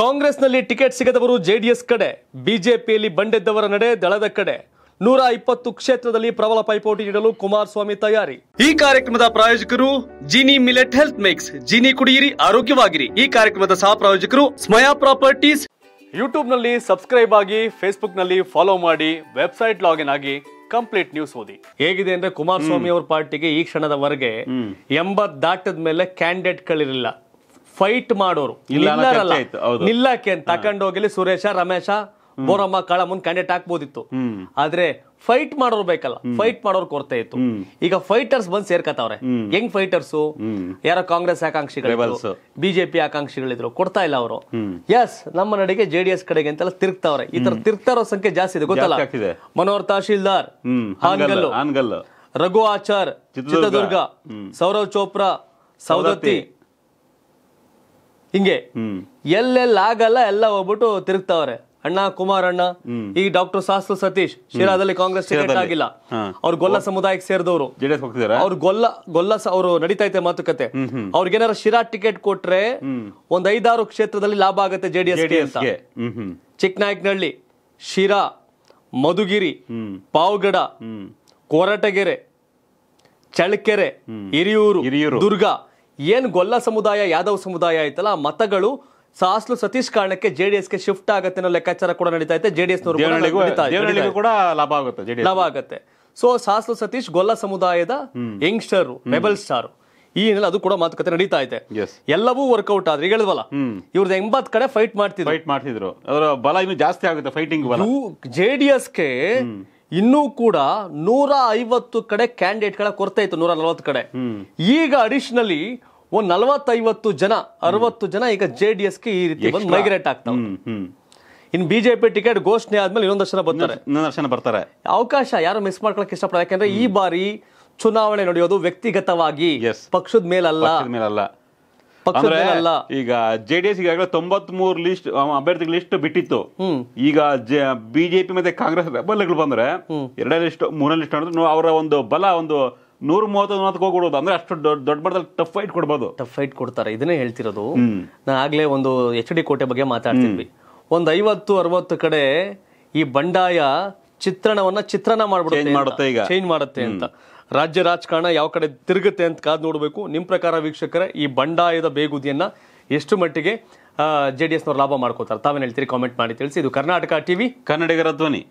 ಕಾಂಗ್ರೆಸ್ನಲ್ಲಿ ticket ಸಿಗದವರು JDS ಕಡೆ ಬಿಜೆಪಿಯಲ್ಲಿ ಬಂಡೆದ್ದವರ ನಡೆ ದಳದ ಕಡೆ ನೂರ ಇಪ್ಪತ್ತು ಕ್ಷೇತ್ರದಲ್ಲಿ ಪ್ರಬಲ ಪೈಪೋಟಿ ನೀಡಲು ಕುಮಾರಸ್ವಾಮಿ ತಯಾರಿ ಈ ಕಾರ್ಯಕ್ರಮದ ಪ್ರಾಯೋಜಕರು Gini millet health mix Gini ಕುಡಿಯಿರಿ ಆರೋಗ್ಯವಾಗಿರಿ ಈ ಕಾರ್ಯಕ್ರಮದ ಸಹ ಪ್ರಾಯೋಜಕರು ಸ್ಮಯಾ ಪ್ರಾಪರ್ಟೀಸ್ ನಲ್ಲಿ ಸಬ್ಸ್ಕ್ರೈಬ್ ಆಗಿ ನಲ್ಲಿ ಫಾಲೋ ಮಾಡಿ ವೆಬ್ಸೈಟ್ ಲಾಗಿನ್ ಆಗಿ ಕಂಪ್ಲೀಟ್ ನ್ಯೂಸ್ ಓದಿ ಹೇಗಿದೆ ಅಂದ್ರೆ ಕುಮಾರಸ್ವಾಮಿ ಅವರ ಪಾರ್ಟಿಗೆ ಈ ಕ್ಷಣದವರೆಗೆ ಎಂಬತ್ ದಾಟದ ಮೇಲೆ ಕ್ಯಾಂಡಿಡೇಟ್ಗಳಿರಲಿಲ್ಲ ಫೈಟ್ ಮಾಡೋರು ನಿಲ್ಲಕ್ಕೆ ತಕೊಂಡೋಗಿಲಿ ಸುರೇಶ ರಮೇಶ ಬೋರಮ್ಮ ಕಳ ಮುಂದ್ ಕ್ಯಾಂಡಿಡೇಟ್ ಹಾಕ್ಬೋದಿತ್ತು ಆದ್ರೆ ಫೈಟ್ ಮಾಡೋರು ಬೇಕಲ್ಲ ಫೈಟ್ ಮಾಡೋರ್ ಕೊರತೆ ಇತ್ತು ಈಗ ಫೈಟರ್ಸ್ ಬಂದ್ ಸೇರ್ಕತಾವ್ರೆ ಹೆಂಗ್ ಫೈಟರ್ಸ್ ಯಾರ ಕಾಂಗ್ರೆಸ್ ಆಕಾಂಕ್ಷಿಗಳು ಬಿಜೆಪಿ ಆಕಾಂಕ್ಷಿಗಳಿದ್ರು ಕೊಡ್ತಾ ಇಲ್ಲ ಅವರು ಎಸ್ ನಮ್ಮ ನಡಿಗೆ ಜೆಡಿಎಸ್ ಕಡೆಗೆ ಅಂತೆಲ್ಲ ತಿರ್ಗ್ತಾವ್ರೆ ಈ ತರ ತಿರ್ಗ್ತಾ ಸಂಖ್ಯೆ ಜಾಸ್ತಿ ಇದೆ ಗೊತ್ತಲ್ಲ ಮನೋಹರ್ ತಹಶೀಲ್ದಾರ್ ರಘು ಆಚಾರ್ ಚಿತ್ರದುರ್ಗ ಸೌರವ್ ಚೋಪ್ರಾ ಸೌದತ್ತಿ ಹಿಂಗೆ ಎಲ್ಲೆಲ್ಲ ಆಗಲ್ಲ ಎಲ್ಲ ಹೋಗ್ಬಿಟ್ಟು ತಿರುಗ್ತಾವ್ರೆ ಅಣ್ಣ ಕುಮಾರ್ ಅಣ್ಣ ಈ ಡಾಕ್ಟರ್ ಶಾಸ್ತ್ರ ಸತೀಶ್ ಶಿರಾದಲ್ಲಿ ಕಾಂಗ್ರೆಸ್ ಟಿಕೆಟ್ ಆಗಿಲ್ಲ ಅವ್ರ ಗೊಲ್ಲ ಸಮುದಾಯಕ್ಕೆ ಸೇರಿದವರು ಅವ್ರ ಗೊಲ್ಲ ಗೊಲ್ಲ ಅವರು ನಡೀತಾ ಇದೆ ಮಾತುಕತೆ ಅವ್ರಿಗೇನಾರ ಶಿರಾ ಟಿಕೆಟ್ ಕೊಟ್ರೆ ಒಂದ್ ಐದಾರು ಕ್ಷೇತ್ರದಲ್ಲಿ ಲಾಭ ಆಗುತ್ತೆ ಜೆಡಿಎಸ್ ಚಿಕ್ಕನಾಯಕನಹಳ್ಳಿ ಶಿರಾ ಮಧುಗಿರಿ ಪಾವಗಡ ಕೋರಟಗೆರೆ ಚಳ್ಳಕೆರೆ ಹಿರಿಯೂರು ಹಿರಿಯೂರು ದುರ್ಗಾ ಏನು ಗೊಲ್ಲ ಸಮುದಾಯ ಯಾದವ್ ಸಮುದಾಯ ಆಯ್ತಲ್ಲ ಮತಗಳು ಸಾಸ್ಲು ಸತೀಶ್ ಕಾರಣಕ್ಕೆ ಜೆಡಿಎಸ್ ಗೆ ಶಿಫ್ಟ್ ಆಗುತ್ತೆ ಅನ್ನೋ ಲೆಕ್ಕಾಚಾರ ಕೂಡ ನಡೀತಾ ಇದೆ ಜೆಡಿಎಸ್ ಕೂಡ ಲಾಭ ಆಗುತ್ತೆ ಲಾಭ ಆಗುತ್ತೆ ಸೊ ಸಾಸ್ಲು ಸತೀಶ್ ಗೊಲ್ಲ ಸಮುದಾಯದ ಯಂಗ್ಸ್ಟರ್ ರೆಬಲ್ ಸ್ಟಾರ್ ಈ ಹಿನ್ನೆಲೆ ಅದು ಕೂಡ ಮಾತುಕತೆ ನಡೀತಾ ಇದೆ ಎಲ್ಲವೂ ವರ್ಕೌಟ್ ಆದ್ರೆ ಹೇಳಿದ್ವಲ್ಲ ಇವ್ರದ್ದು ಎಂಬತ್ ಕಡೆ ಫೈಟ್ ಮಾಡ್ತಿದ್ರು ಫೈಟ್ ಮಾಡ್ತಿದ್ರು ಬಲ ಇನ್ನು ಜಾಸ್ತಿ ಆಗುತ್ತೆ ಫೈಟಿಂಗ್ ಜೆಡಿಎಸ್ ಗೆ ಇನ್ನೂ ಕೂಡ ನೂರ ಐವತ್ತು ಕಡೆ ಕ್ಯಾಂಡಿಡೇಟ್ಗಳ ಕೊರತೆ ಇತ್ತು ನೂರ ನಲವತ್ತು ಕಡೆ ಈಗ ಅಡಿಷನಲಿ ಒಂದ್ ನಲವತ್ತೈವತ್ತು ಜನ ಅರವತ್ತು ಜನ ಈಗ ಜೆ ಡಿ ಎಸ್ಗೆ ಈ ರೀತಿ ಬಂದು ಮೈಗ್ರೇಟ್ ಆಗ್ತಾವೆ ಇನ್ ಬಿಜೆಪಿ ಟಿಕೆಟ್ ಘೋಷಣೆ ಆದ್ಮೇಲೆ ಇನ್ನೊಂದಷ್ಟು ಜನ ಬರ್ತಾರೆ ಇನ್ನೊಂದಷ್ಟು ಜನ ಬರ್ತಾರೆ ಅವಕಾಶ ಯಾರು ಮಿಸ್ ಮಾಡ್ಕೊಳಕ್ ಇಷ್ಟಪಡಲ್ಲ ಯಾಕಂದ್ರೆ ಈ ಬಾರಿ ಚುನಾವಣೆ ನಡೆಯೋದು ವ್ಯಕ್ತಿಗತವಾಗಿ ಪಕ್ಷದ ಮೇಲಲ್ಲ ಅಂದ್ರೆ ಈಗ ಜೆ ಡಿ ಎಸ್ ಈಗಾಗಲೇ ತೊಂಬತ್ ಮೂರು ಲಿಸ್ಟ್ ಅಭ್ಯರ್ಥಿಗಳ ಲಿಸ್ಟ್ ಬಿಟ್ಟಿತ್ತು ಈಗ ಬಿಜೆಪಿ ಮತ್ತೆ ಕಾಂಗ್ರೆಸ್ ಬೆಂಬಲಗಳು ಬಂದ್ರೆ ಎರಡನೇ ಲಿಸ್ಟ್ ಮೂರನೇ ಲಿಸ್ಟ್ ಅಂದ್ರೆ ಅವರ ಒಂದು ಬಲ ಒಂದು ನೂರ ಮೂವತ್ತು ಮೂವತ್ತು ಹೋಗ್ಬಿಡೋದು ಅಂದ್ರೆ ಅಷ್ಟು ದೊಡ್ಡ ಮಟ್ಟದಲ್ಲಿ ಟಫ್ ಫೈಟ್ ಕೊಡ್ಬೋದು ಟಫ್ ಫೈಟ್ ಕೊಡ್ತಾರೆ ಇದನ್ನೇ ಹೇಳ್ತಿರೋದು ನಾ ಆಗ್ಲೇ ಒಂದು ಎಚ್ ಡಿ ಕೋಟೆ ಬಗ್ಗೆ ಮಾತಾಡ್ತಿದ್ವಿ ಒಂದು ಐವತ್ತು ಅರವತ್ತು ಕಡೆ ಈ ಬಂಡಾಯ ಚಿತ್ರಣವನ್ನ ಚಿತ್ರಣ ಮಾಡ್ಬಿಡುತ್ತೆ ಚೇಂಜ್ ಮಾಡುತ್ತೆ ಅಂತ ರಾಜ್ಯ ರಾಜಕಾರಣ ಯಾವ ಕಡೆ ತಿರುಗುತ್ತೆ ಅಂತ ಕಾದು ನೋಡಬೇಕು ನಿಮ್ಮ ಪ್ರಕಾರ ವೀಕ್ಷಕರ ಈ ಬಂಡಾಯದ ಬೇಗುದಿಯನ್ನು ಎಷ್ಟು ಮಟ್ಟಿಗೆ ಜೆ ಡಿ ಎಸ್ನವ್ರು ಲಾಭ ಮಾಡ್ಕೋತಾರೆ ತಾವೇನು ಹೇಳ್ತೀರಿ ಕಾಮೆಂಟ್ ಮಾಡಿ ತಿಳಿಸಿ ಇದು ಕರ್ನಾಟಕ ವಿ ಕನ್ನಡಿಗರ ಧ್ವನಿ